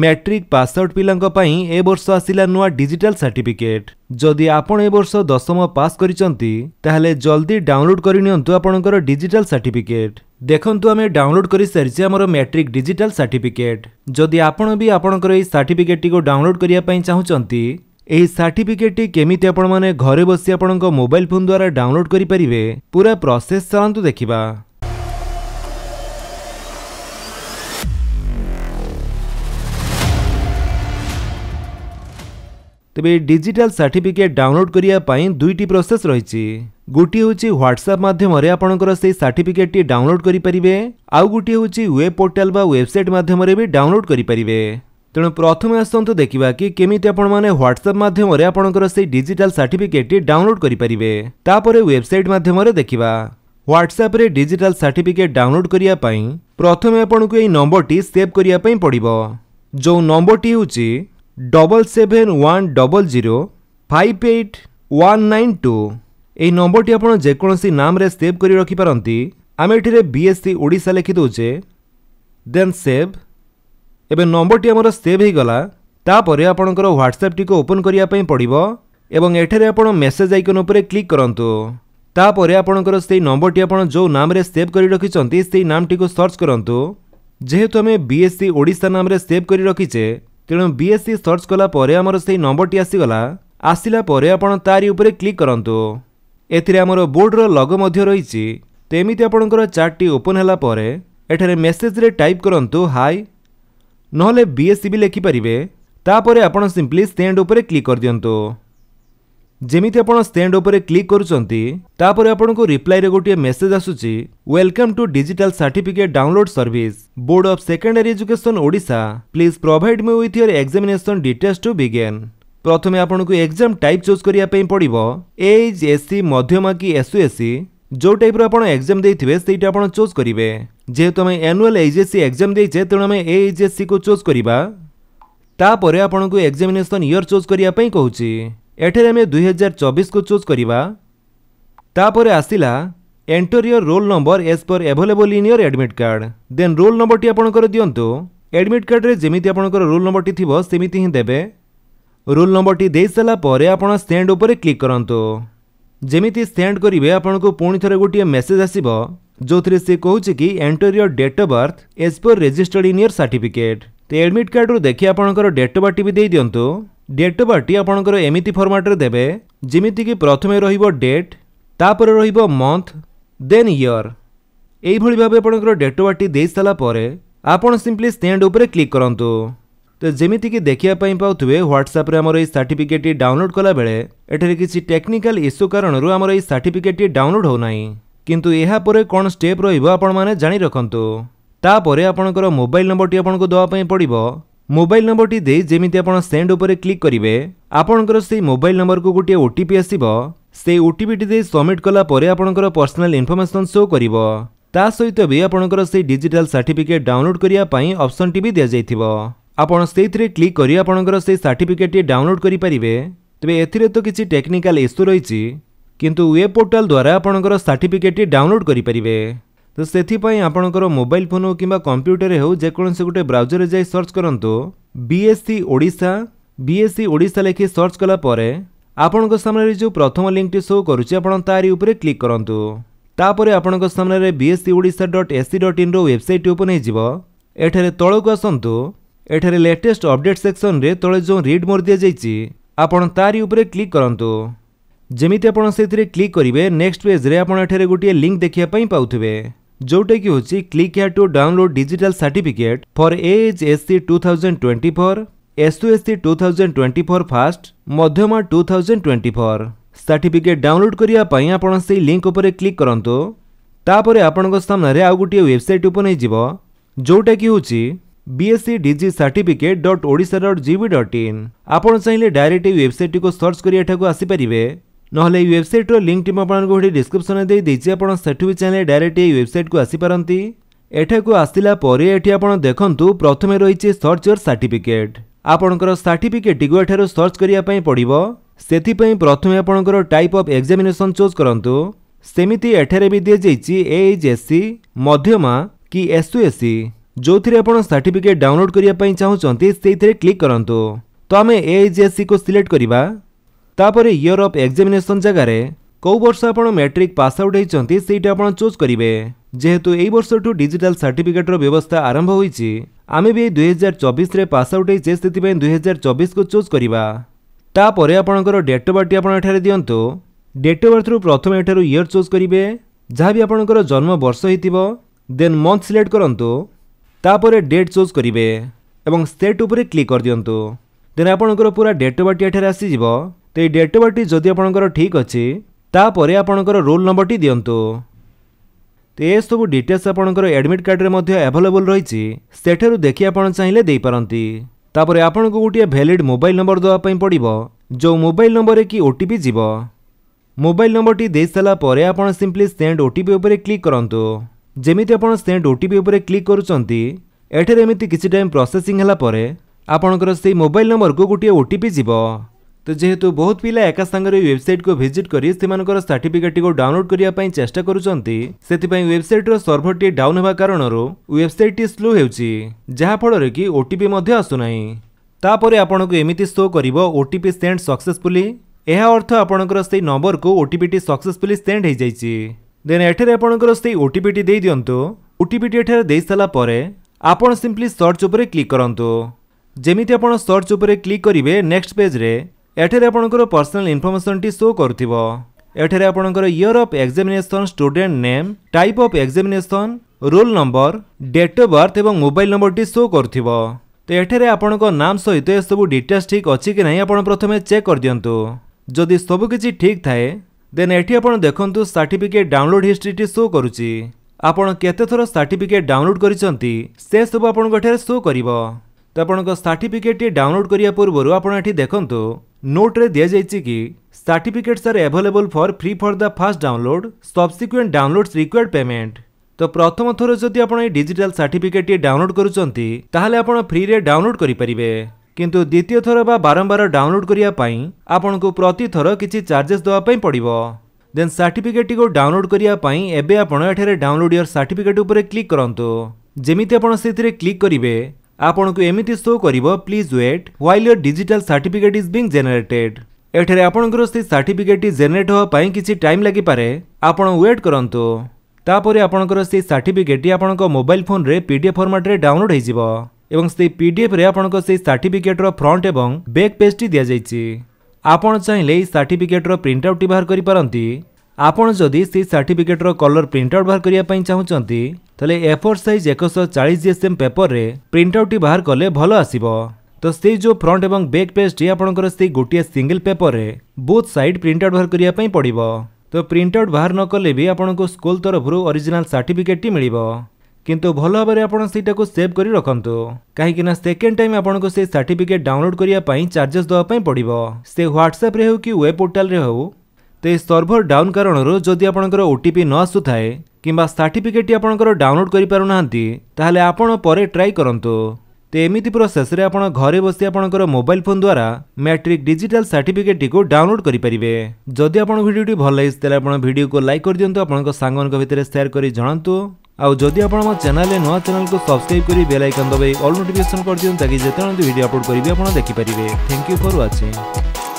matric pass out ପିଲାଙ୍କ ପାଇଁ ଏ ବର୍ଷ ଆସିଲା ନୂଆ ଡିଜିଟାଲ ସାର୍ଟିଫିକେଟ୍ ଯଦି ଆପଣ ଏ ବର୍ଷ ଦଶମ ପାସ୍ କରିଛନ୍ତି ତାହେଲେ ଜଲ୍ଦି ଡାଉନଲୋଡ୍ କରିନିଅନ୍ତୁ ଆପଣଙ୍କର ଡିଜିଟାଲ ସାର୍ଟିଫିକେଟ୍ ଦେଖନ୍ତୁ ଆମେ ଡାଉନଲୋଡ୍ କରିସାରିଛେ ଆମର ମ୍ୟାଟ୍ରିକ୍ ଡିଜିଟାଲ ସାର୍ଟିଫିକେଟ୍ ଯଦି ଆପଣ ବି ଆପଣଙ୍କର ଏହି ସାର୍ଟିଫିକେଟ୍ଟିକୁ ଡାଉନଲୋଡ୍ କରିବା ପାଇଁ ଚାହୁଁଛନ୍ତି ଏହି ସାର୍ଟିଫିକେଟ୍ଟି କେମିତି ଆପଣମାନେ ଘରେ ବସି ଆପଣଙ୍କ ମୋବାଇଲ୍ ଫୋନ୍ ଦ୍ୱାରା ଡାଉନଲୋଡ୍ କରିପାରିବେ ପୁରା ପ୍ରୋସେସ୍ ଚାଲନ୍ତୁ ଦେଖିବା ତେବେ ଡିଜିଟାଲ ସାର୍ଟିଫିକେଟ୍ ଡାଉନଲୋଡ୍ କରିବା ପାଇଁ ଦୁଇଟି ପ୍ରୋସେସ୍ ରହିଛି ଗୋଟିଏ ହେଉଛି ହ୍ୱାଟ୍ସଆପ୍ ମାଧ୍ୟମରେ ଆପଣଙ୍କର ସେହି ସାର୍ଟିଫିକେଟ୍ଟି ଡାଉନଲୋଡ୍ କରିପାରିବେ ଆଉ ଗୋଟିଏ ହେଉଛି ୱେବ୍ ପୋର୍ଟାଲ୍ ବା ୱେବସାଇଟ୍ ମାଧ୍ୟମରେ ବି ଡାଉନଲୋଡ୍ କରିପାରିବେ ତେଣୁ ପ୍ରଥମେ ଆସନ୍ତୁ ଦେଖିବା କି କେମିତି ଆପଣମାନେ ହ୍ୱାଟ୍ସଆପ୍ ମାଧ୍ୟମରେ ଆପଣଙ୍କର ସେହି ଡିଜିଟାଲ ସାର୍ଟିଫିକେଟ୍ଟି ଡାଉନଲୋଡ୍ କରିପାରିବେ ତାପରେ ୱେବସାଇଟ୍ ମାଧ୍ୟମରେ ଦେଖିବା ହ୍ୱାଟ୍ସଆପ୍ରେ ଡିଜିଟାଲ ସାର୍ଟିଫିକେଟ୍ ଡାଉନଲୋଡ୍ କରିବା ପାଇଁ ପ୍ରଥମେ ଆପଣଙ୍କୁ ଏହି ନମ୍ବରଟି ସେଭ୍ କରିବା ପାଇଁ ପଡ଼ିବ ଯେଉଁ ନମ୍ବରଟି ହେଉଛି double seven one double zero five eight one nine two এই নম্বরটি আপনার যেকোনসি নামে সেভ করে রখিপারতি আমি এটি বিএসসি ওড়শা লেখি দেউছে দেন সেভ এবে নম্বরটি আমার সেভ হয়ে গলা তাপরে আপনার হোয়াটসঅ্যাপটি ওপন করা পড়ব এবং এখানে আপনার মেসেজ আইকন উপরে ক্লিক করতু তাপরে আপনার সেই নম্বরটি আপনার যে নামে সেভ করে রকিছেন সেই নামটি সর্চ করতু যেহেতু আমি বিএসসি ওড়শা নামে সেভ করে রকিছে ତେଣୁ ବିଏସ୍ସି ସର୍ଚ୍ଚ କଲା ପରେ ଆମର ସେହି ନମ୍ବରଟି ଆସିଗଲା ଆସିଲା ପରେ ଆପଣ ତାରି ଉପରେ କ୍ଲିକ୍ କରନ୍ତୁ ଏଥିରେ ଆମର ବୋର୍ଡ଼ର ଲଗ ମଧ୍ୟ ରହିଛି ତ ଏମିତି ଆପଣଙ୍କର ଚାର୍ଟଟି ଓପନ୍ ହେଲା ପରେ ଏଠାରେ ମେସେଜରେ ଟାଇପ୍ କରନ୍ତୁ ହାଇ ନହେଲେ ବିଏସ୍ସି ବି ଲେଖିପାରିବେ ତାପରେ ଆପଣ ସିମ୍ପ୍ଲି ଷ୍ଟେଣ୍ଡ ଉପରେ କ୍ଲିକ୍ କରିଦିଅନ୍ତୁ ଯେମିତି ଆପଣ ଷ୍ଟେଣ୍ଡ ଉପରେ କ୍ଲିକ୍ କରୁଛନ୍ତି ତାପରେ ଆପଣଙ୍କୁ ରିପ୍ଲାଇରେ ଗୋଟିଏ ମେସେଜ ଆସୁଛି welcome to digital certificate download service board of secondary education Odisha please provide me with your examination details to begin ପ୍ରଥମେ ଆପଣଙ୍କୁ ଏକ୍ଜାମ୍ ଟାଇପ୍ ଚୁଜ୍ କରିବା ପାଇଁ ପଡ଼ିବ ଏଜ୍ ଏସ୍ସି ମଧ୍ୟମା କି ଏସ୍ୟୁଏସ୍ସି ଯେଉଁ ଟାଇପ୍ର ଆପଣ ଏକ୍ଜାମ୍ ଦେଇଥିବେ ସେଇଟା ଆପଣ ଚୁଜ୍ କରିବେ ଯେହେତୁ ଆମେ ଆନୁଆଲ୍ ଏଜେଏସ୍ସି ଏକ୍ଜାମ୍ ଦେଇଛେ ତେଣୁ ଆମେ ଏ ଏଜେଏସ୍ସିକୁ ଚୁଜ୍ କରିବା ତାପରେ ଆପଣଙ୍କୁ ଏକ୍ଜାମିନେସନ୍ ଇୟର୍ ଚୁଜ୍ କରିବା ପାଇଁ କହୁଛି ଏଠାରେ ଆମେ ଦୁଇହଜାର ଚବିଶକୁ ଚୁଜ୍ କରିବା ତାପରେ ଆସିଲା enter your roll number as per available in your admit card then roll ନମ୍ବରଟି ଆପଣଙ୍କର ଦିଅନ୍ତୁ ଆଡ଼ମିଟ୍ କାର୍ଡ଼ରେ ଯେମିତି ଆପଣଙ୍କର ରୋଲ୍ ନମ୍ବରଟି ଥିବ ସେମିତି ହିଁ ଦେବେ ରୋଲ୍ ନମ୍ବରଟି ଦେଇସାରିଲା ପରେ ଆପଣ ସେଣ୍ଡ ଉପରେ କ୍ଲିକ୍ କରନ୍ତୁ ଯେମିତି ସେଣ୍ଡ କରିବେ ଆପଣଙ୍କୁ ପୁଣି ଥରେ ଗୋଟିଏ ମେସେଜ୍ ଆସିବ ଯେଉଁଥିରେ ସେ କହୁଛି କି enter your date of birth as per registered in your certificate ତ ଆଡ଼ମିଟ୍ କାର୍ଡ଼ରୁ ଦେଖି ଆପଣଙ୍କର ଡେଟ୍ ଅଫ୍ ବାର୍ଥଟି ବି ଦେଇଦିଅନ୍ତୁ ডেট টেবলটি আপনার এমিতি ফর্মাটে দেবে যেমিকি প্রথমে রহব ডেট তাপরে রহব মন্থ দেন ইয়র এইভাবে ভাবে আপনার ডেট টেবলটি দিয়ে সারা পরে আপনার সিম্পলি সেন্ড উপরে ক্লিক করতু তো যেমিকি দেখা পাওথে হোয়াটসঅ্যাপে আমার এই সার্টিফিকেটটি ডাউনলোড কলা বেড়ে এটার কিছু টেকনিকাল ইস্যু কারণ আমার এই সার্টিফিকেটটি ডাউনলোড হো না কিন্তু এরপরে কোণ স্টেপ রহব আপনার জাঁ রাখতু তাপরে আপনার মোবাইল নম্বরটি আপনার দেওয়া পড়ব ମୋବାଇଲ ନମ୍ବରଟି ଦେଇ ଯେମିତି ଆପଣ ସେଣ୍ଡ ଉପରେ କ୍ଲିକ୍ କରିବେ ଆପଣଙ୍କର ସେହି ମୋବାଇଲ ନମ୍ବରକୁ ଗୋଟିଏ ଓ ଟି ପି ଆସିବ ସେହି ଓଟିପିଟି ଦେଇ ସବମିଟ୍ କଲା ପରେ ଆପଣଙ୍କର ପର୍ସନାଲ ଇନଫର୍ମେସନ୍ ଶୋ କରିବ ତା ସହିତ ବି ଆପଣଙ୍କର ସେହି ଡିଜିଟାଲ ସାର୍ଟିଫିକେଟ୍ ଡାଉନଲୋଡ୍ କରିବା ପାଇଁ ଅପସନ୍ଟି ବି ଦିଆଯାଇଥିବ ଆପଣ ସେଇଥିରେ କ୍ଲିକ୍ କରି ଆପଣଙ୍କର ସେହି ସାର୍ଟିଫିକେଟ୍ଟି ଡାଉନଲୋଡ୍ କରିପାରିବେ ତେବେ ଏଥିରେ ତ କିଛି ଟେକ୍ନିକାଲ ଇସ୍ୟୁ ରହିଛି କିନ୍ତୁ ୱେବ୍ ପୋର୍ଟାଲ ଦ୍ୱାରା ଆପଣଙ୍କର ସାର୍ଟିଫିକେଟ୍ଟି ଡାଉନଲୋଡ୍ କରିପାରିବେ ᱥᱛᱮᱛᱤ পায় আপোনকৰ মোবাইল ফোন হ'ও কিবা কম্পিউটাৰ হ'ও জেকোনোছ গুটৈ ব্ৰাউজাৰে যাই সার্চ কৰন্তো বিএসসি ওড়িশা বিএসসি ওড়িশা লিখি সার্চ কৰা পৰে আপোনকৰ সামনৰে যো প্ৰথম লিংক টি শ্বো কৰুচি আপোন ត াৰি ওপৰে ক্লিক কৰন্তো তাৰ পৰে আপোনকৰ সামনৰে BSE Odisha dot AC dot in ৰ ওয়েবসাইট ওপেন হৈ যাব এঠৰে তলক অসন্তো এঠৰে লেটেষ্ট আপডেট ছেක්ෂন ৰে তল যো ৰিড মৰ দিয়া যায় চি আপোন ត াৰি ওপৰে ক্লিক কৰন্তো জেমিতি আপোন সেইত্ৰে ক্লিক কৰিবে নেক্সট পেজ ৰে আপোন এঠৰে গুটীয়া লিংক দেখি পাই পঅথবে जोटा कि हूँ click here to download digital certificate for HSC 2024 twenty four first Madhyama 2024 certificate download करिया पई आपण सेही लिंक ऊपर क्लिक करूँ तापर आपणको सामने आउ गुटी वेबसाइट ओपन हे जोटा कि हूँ बीएससी डी सर्टिफिकेट डट ओडा डट जि डट इन आपण चाहिए डायरेक्ट वेबसाइट को सर्च कर आसी নহলে এই ওয়েবসাইট্র লিঙ্কটি মু আপনার এটি ডিসক্রিপশনে দিয়ে দিয়েছি আপনার সেটু বি চাইলে ডাইরেক্ট এই ওয়েবসাইট্কু আসিপারতি এঠাকু আসিলা পরে এটি আপনার দেখুন প্রথমে রয়েছে সর্চ ইয়র সার্টিফিকেট আপনার সার্টিফিকেটটিকে এঠার সর্চ করা পড়ব ସେଥିପାଇଁ ପ୍ରଥମେ ଆପଣଙ୍କର ଟାଇପ୍ ଅଫ୍ ଏକ୍ଜାମିନେସନ୍ ଚୁଜ୍ କରନ୍ତୁ ସେମିତି ଏଠାରେ ବି ଦିଆଯାଇଛି ଏଚ୍ ଏସ୍ ସି ମଧ୍ୟମା କି ଏସ୍ୟୁ ଏସ୍ ସି ଯେଉଁଥିରେ ଆପଣ ସାର୍ଟିଫିକେଟ୍ ଡାଉନଲୋଡ୍ କରିବା ପାଇଁ ଚାହୁଁଛନ୍ତି ସେଇଥିରେ କ୍ଲିକ୍ କରନ୍ତୁ ତ ଆମେ ଏଚ୍ ଏସ୍ ସିକୁ ସିଲେକ୍ଟ କରିବା ତାପରେ ଇୟର ଅଫ୍ ଏକ୍ଜାମିନେସନ୍ ଜାଗାରେ କେଉଁ ବର୍ଷ ଆପଣ ମ୍ୟାଟ୍ରିକ୍ ପାସ୍ ଆଉଟ୍ ହୋଇଛନ୍ତି ସେଇଟା ଆପଣ ଚୁଜ୍ କରିବେ ଯେହେତୁ ଏହି ବର୍ଷଠୁ ଡିଜିଟାଲ ସାର୍ଟିଫିକେଟର ବ୍ୟବସ୍ଥା ଆରମ୍ଭ ହୋଇଛି ଆମେ ବି ଦୁଇ ହଜାର ଚବିଶରେ ପାସ୍ ଆଉଟ୍ ହେଇଛେ ସେଥିପାଇଁ ଦୁଇ ହଜାର ଚବିଶକୁ ଚୁଜ୍ କରିବା ତାପରେ ଆପଣଙ୍କର ଡେଟ୍ ଅଫ୍ ବାର୍ଥଟି ଆପଣ ଏଠାରେ ଦିଅନ୍ତୁ ଡେଟ୍ ଅଫ୍ ବାର୍ଥରୁ ପ୍ରଥମେ ଏଠାରୁ ଇୟର୍ ଚୁଜ୍ କରିବେ ଯାହା ବି ଆପଣଙ୍କର ଜନ୍ମ ବର୍ଷ ହୋଇଥିବ ଦେନ୍ ମନ୍ଥ ସିଲେକ୍ଟ କରନ୍ତୁ ତାପରେ ଡେଟ୍ ଚୁଜ୍ କରିବେ ଏବଂ ସେଟ୍ ଉପରେ କ୍ଲିକ୍ କରିଦିଅନ୍ତୁ ଦେନ୍ ଆପଣଙ୍କର ପୁରା ଡେଟ୍ ଅଫ୍ ବାର୍ଥଟି ଏଠାରେ ଆସିଯିବ তো এই ডেଟ୍ অଫ୍ ବର୍ଥଟି ଯଦି ଆପଣଙ୍କର ଠିକ୍ ଅଛି ତାପରେ ଆପଣଙ୍କର ରୋଲ୍ ନମ୍ବରଟି ଦିଅନ୍ତୁ ତ ଏସବୁ ଡିଟେଲ୍ସ ଆପଣଙ୍କର ଆଡ଼ମିଟ୍ କାର୍ଡ଼ରେ ମଧ୍ୟ ଆଭେଲେବଲ୍ ରହିଛି ସେଠାରୁ ଦେଖି ଆପଣ ଚାହିଁଲେ ଦେଇପାରନ୍ତି ତାପରେ ଆପଣଙ୍କୁ ଗୋଟିଏ ଭ୍ୟାଲିଡ୍ ମୋବାଇଲ୍ ନମ୍ବର ଦେବା ପାଇଁ ପଡ଼ିବ ଯେଉଁ ମୋବାଇଲ୍ ନମ୍ବରରେ କି ଓ ଟି ପି ଯିବ ମୋବାଇଲ୍ ନମ୍ବରଟି ଦେଇସାରିଲା ପରେ ଆପଣ simply send O T P ଉପରେ କ୍ଲିକ୍ କରନ୍ତୁ ଯେମିତି ଆପଣ ସେଣ୍ଡ ଓ ଟି ପି ଉପରେ କ୍ଲିକ୍ କରୁଛନ୍ତି ଏଠାରେ ଏମିତି କିଛି ଟାଇମ୍ ପ୍ରୋସେସିଂ ହେଲା ପରେ ଆପଣଙ୍କର ସେହି ମୋବାଇଲ୍ ନମ୍ବରକୁ ଗୋଟିଏ ଓ ଟି ପି ଯିବ তো যেহেতু বহুত পিলা একা সাঙ্গরে ওয়েবসাইট কু ভিজিট করে সেমানকর সার্টিফিকেট কু ডাউনলোড করিয়া পাই চেষ্টা করুচন্তি সেতিপাই ওয়েবসাইটর সর্ভর টি ডাউন হবা কারণরু ওয়েবসাইট টি স্লো হেউচি যাহা ফলরে কি ওটিপি মধ্যে আসু নাই তাপরে আপনাকে এমিতি শো করিব ওটিপি সেন্ড सक्सेसफुली ଏହା ଅର୍ଥ ଆପଣଙ୍କର ସେହି ନମ୍ବରକୁ ଓଟିପିଟି ସକ୍ସେସଫୁଲି ସେଣ୍ଡ ହୋଇଯାଇଛି ଦେନ୍ ଏଠାରେ ଆପଣଙ୍କର ସେହି ଓଟିପିଟି ଦେଇଦିଅନ୍ତୁ ଓଟିପିଟି ଏଠାରେ ଦେଇସାରିଲା ପରେ ଆପଣ ସିମ୍ପଲି ସର୍ଚ୍ଚ ଉପରେ କ୍ଲିକ୍ କରନ୍ତୁ ଯେମିତି ଆପଣ ସର୍ଚ୍ଚ ଉପରେ କ୍ଲିକ୍ କରିବେ ନେକ୍ସଟ ପେଜ୍ରେ ଏଠାରେ ଆପଣଙ୍କର ପର୍ସନାଲ ଇନଫର୍ମେସନଟି ଶୋ କରୁଥିବ ଏଠାରେ ଆପଣଙ୍କର year of examination student name type of examination roll number date of birth ଏବଂ ମୋବାଇଲ ନମ୍ବରଟି ଶୋ କରୁଥିବ ତ ଏଠାରେ ଆପଣଙ୍କ ନାମ ସହିତ ଏସବୁ ଡିଟେଲ୍ସ ଠିକ୍ ଅଛି କି ନାହିଁ ଆପଣ ପ୍ରଥମେ ଚେକ୍ କରିଦିଅନ୍ତୁ ଯଦି ସବୁକିଛି ଠିକ୍ ଥାଏ ଦେନ୍ ଏଠି ଆପଣ ଦେଖନ୍ତୁ ସାର୍ଟିଫିକେଟ୍ ଡାଉନଲୋଡ୍ ହିଷ୍ଟ୍ରିଟି ଶୋ କରୁଛି ଆପଣ କେତେଥର ସାର୍ଟିଫିକେଟ୍ ଡାଉନଲୋଡ୍ କରିଛନ୍ତି ସେସବୁ ଆପଣଙ୍କଠାରେ ଶୋ କରିବ ତ ଆପଣଙ୍କ ସାର୍ଟିଫିକେଟ୍ଟି ଡାଉନଲୋଡ୍ କରିବା ପୂର୍ବରୁ ଆପଣ ଏଠି ଦେଖନ୍ତୁ নোটরে যাইছে কি certificates are available for free for the first download subsequent downloads required payment তো প্রথম থর যদি আপনার এই ডিজিটাল সার্টিফিকেটটি ডাউনলোড করছেন তাহলে আপনার ফ্রিরে ডাউনলোড করে পারিবে কিন্তু দ্বিতীয় থর বা বারম্বার ডাউনলোড করা আপনার প্রতি থর কিছু চার্জেস দেওয়া পড়ব দেন সার্টিফিকেটটি ডাউনলোড করা এবে আপনার এখানে ডাউনলোড ইয়ার সার্টিফিকেট উপরে ক্লিক করতু যেমি আপনার সেইথে ক্লিক করবে ଆପଣଙ୍କୁ ଏମିତି ଶୋ କରିବ please wait while your digital certificate is being generated ଏଠାରେ ଆପଣଙ୍କର ସେହି ସାର୍ଟିଫିକେଟ୍ଟି ଜେନେରେଟ୍ ହେବା ପାଇଁ କିଛି ଟାଇମ୍ ଲାଗିପାରେ ଆପଣ ୱେଟ୍ କରନ୍ତୁ ତାପରେ ଆପଣଙ୍କର ସେହି ସାର୍ଟିଫିକେଟ୍ଟି ଆପଣଙ୍କ ମୋବାଇଲ୍ ଫୋନ୍ରେ ପି ଡି ଏଫ୍ ଫର୍ମାଟ୍ରେ ଡାଉନଲୋଡ୍ ହୋଇଯିବ ଏବଂ ସେହି ପି ଡି ଏଫ୍ରେ ଆପଣଙ୍କ ସେହି ସାର୍ଟିଫିକେଟ୍ର ଫ୍ରଣ୍ଟ ଏବଂ ବ୍ୟାକ୍ ପେଜ୍ଟି ଦିଆଯାଇଛି ଆପଣ ଚାହିଁଲେ ଏହି ସାର୍ଟିଫିକେଟ୍ର ପ୍ରିଣ୍ଟଆଉଟ୍ଟି ବାହାର କରିପାରନ୍ତି ଆପଣ ଯଦି ସେହି ସାର୍ଟିଫିକେଟ୍ର କଲର୍ ପ୍ରିଣ୍ଟଆଉଟ୍ ବାହାର କରିବା ପାଇଁ ଚାହୁଁଛନ୍ତି ତାହେଲେ ଏ ଫୋର୍ ସାଇଜ୍ ଏକଶହ ଚାଳିଶ ଏସ୍ଏମ୍ ପେପରରେ ପ୍ରିଣ୍ଟ ଆଉଟ୍ଟି ବାହାର କଲେ ଭଲ ଆସିବ ତ ସେଇ ଯେଉଁ ଫ୍ରଣ୍ଟ ଏବଂ ବ୍ୟାକ୍ ପେଜ୍ଟି ଆପଣଙ୍କର ସେଇ ଗୋଟିଏ ସିଙ୍ଗଲ୍ ପେପରରେ ବୋଥ୍ ସାଇଡ୍ ପ୍ରିଣ୍ଟ ଆଉଟ୍ ବାହାର କରିବା ପାଇଁ ପଡ଼ିବ ତ ପ୍ରିଣ୍ଟ ଆଉଟ୍ ବାହାର ନ କଲେ ବି ଆପଣଙ୍କୁ ସ୍କୁଲ ତରଫରୁ ଅରିଜିନାଲ ସାର୍ଟିଫିକେଟ୍ଟି ମିଳିବ କିନ୍ତୁ ଭଲ ଭାବରେ ଆପଣ ସେଇଟାକୁ ସେଭ୍ କରି ରଖନ୍ତୁ କାହିଁକିନା ସେକେଣ୍ଡ ଟାଇମ୍ ଆପଣଙ୍କୁ ସେ ସାର୍ଟିଫିକେଟ୍ ଡାଉନଲୋଡ୍ କରିବା ପାଇଁ ଚାର୍ଜେସ୍ ଦେବା ପାଇଁ ପଡ଼ିବ ସେ ହ୍ୱାଟ୍ସଆପ୍ରେ ହେଉ କି ୱେବ୍ ପୋର୍ଟାଲରେ ହେଉ ତେବେ ସର୍ଭର ଡାଉନ୍ କାରଣରୁ ଯଦି ଆପଣଙ୍କର ଓ ଟି ପି ନ ଆସୁଥାଏ କିମ୍ବା ସାର୍ଟିଫିକେଟ୍ଟି ଆପଣଙ୍କର ଡାଉନଲୋଡ୍ କରିପାରୁନାହାନ୍ତି ତାହେଲେ ଆପଣ ପରେ ଟ୍ରାଏ କରନ୍ତୁ ତ ଏମିତି ପ୍ରୋସେସ୍ରେ ଆପଣ ଘରେ ବସି ଆପଣଙ୍କର ମୋବାଇଲ୍ ଫୋନ୍ ଦ୍ୱାରା ମ୍ୟାଟ୍ରିକ୍ ଡିଜିଟାଲ୍ ସାର୍ଟିଫିକେଟ୍ଟିକୁ ଡାଉନଲୋଡ୍ କରିପାରିବେ ଯଦି ଆପଣ ଭିଡ଼ିଓଟି ଭଲ ଲାଗିଛି ତାହେଲେ ଆପଣ ଭିଡ଼ିଓକୁ ଲାଇକ୍ କରିଦିଅନ୍ତୁ ଆପଣଙ୍କ ସାଙ୍ଗମାନଙ୍କ ଭିତରେ ସେୟାର କରି ଜଣାନ୍ତୁ ଆଉ ଯଦି ଆପଣ ଆମ ଚ୍ୟାନେଲରେ ନୂଆ ଚ୍ୟାନେଲକୁ ସବସ୍କ୍ରାଇବ୍ କରି ବେଲ୍ ଆଇକନ୍ ଦବାଇ ଅଲ୍ ନୋଟିଫିକେସନ୍ କରିଦିଅନ୍ତୁ ତାକି ଯେତେବେଳେ ଭିଡ଼ିଓ ଅପଲୋଡ୍ କରିବି ଆପଣ ଦେଖିପାରିବେ ଥ୍ୟାଙ୍କ ୟୁ ଫର୍ ୱାଚିଂ